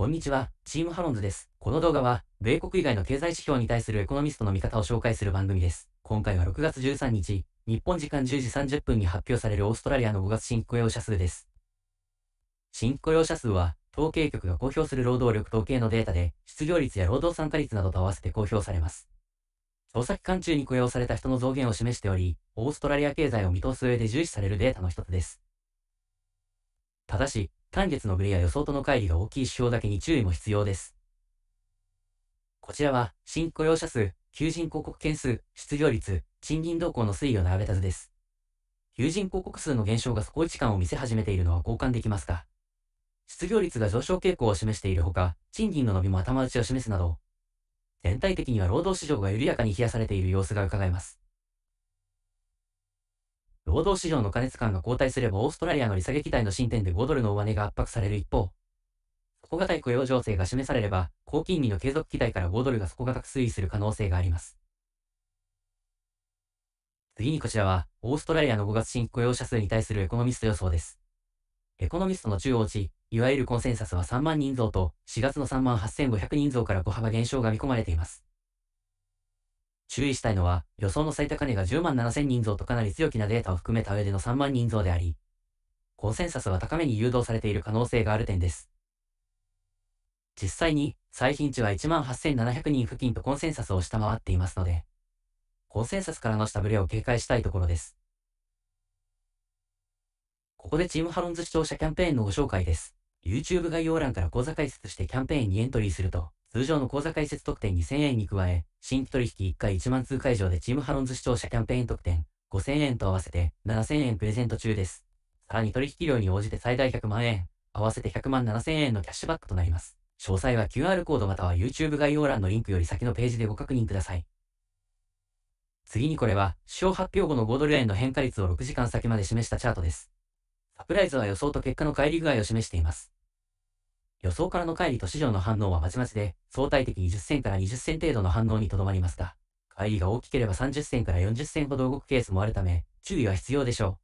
こんにちは、チームハロンズです。この動画は、米国以外の経済指標に対するエコノミストの見方を紹介する番組です。今回は6月13日、日本時間10時30分に発表されるオーストラリアの5月新雇用者数です。新雇用者数は、統計局が公表する労働力統計のデータで、失業率や労働参加率などと合わせて公表されます。調査期間中に雇用された人の増減を示しており、オーストラリア経済を見通す上で重視されるデータの一つです。ただし、単月のブレや予想との乖離が大きい指標だけに注意も必要です。こちらは、新雇用者数、求人広告件数、失業率、賃金動向の推移を並べた図です。求人広告数の減少が底一感を見せ始めているのは交換できますが、失業率が上昇傾向を示しているほか、賃金の伸びも頭打ちを示すなど、全体的には労働市場が緩やかに冷やされている様子が伺えます。労働市場の過熱感が後退すればオーストラリアの利下げ期待の進展で5ドルの上値が圧迫される一方、底堅い雇用情勢が示されれば、高金利の継続期待から5ドルが底堅く推移する可能性があります。次にこちらは、オーストラリアの5月新規雇用者数に対するエコノミスト予想です。エコノミストの中央値、いわゆるコンセンサスは3万人増と、4月の3万8500人増から小幅減少が見込まれています。注意したいのは、予想の最高値が10万7000人増とかなり強気なデータを含めた上での3万人増であり、コンセンサスは高めに誘導されている可能性がある点です。実際に、最頻値は1万8700人付近とコンセンサスを下回っていますので、コンセンサスからの下振れを警戒したいところです。ここでチームハロンズ視聴者キャンペーンのご紹介です。YouTube 概要欄から講座解説してキャンペーンにエントリーすると、通常の口座開設特典2000円に加え、新規取引1回1万通会場でチームハロンズ視聴者キャンペーン特典5000円と合わせて7000円プレゼント中です。さらに取引量に応じて最大100万円、合わせて100万7000円のキャッシュバックとなります。詳細は QR コードまたは YouTube 概要欄のリンクより先のページでご確認ください。次にこれは、使用発表後の5ドル円の変化率を6時間先まで示したチャートです。サプライズは予想と結果の乖離具合を示しています。予想からの帰りと市場の反応はまちまちで、相対的に10銭から20銭程度の反応にとどまりますが、乖離が大きければ30銭から40銭ほど動くケースもあるため、注意は必要でしょう。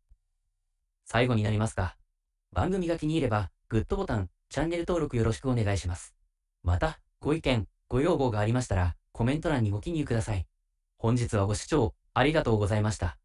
最後になりますが、番組が気に入れば、グッドボタン、チャンネル登録よろしくお願いします。また、ご意見、ご要望がありましたら、コメント欄にご記入ください。本日はご視聴ありがとうございました。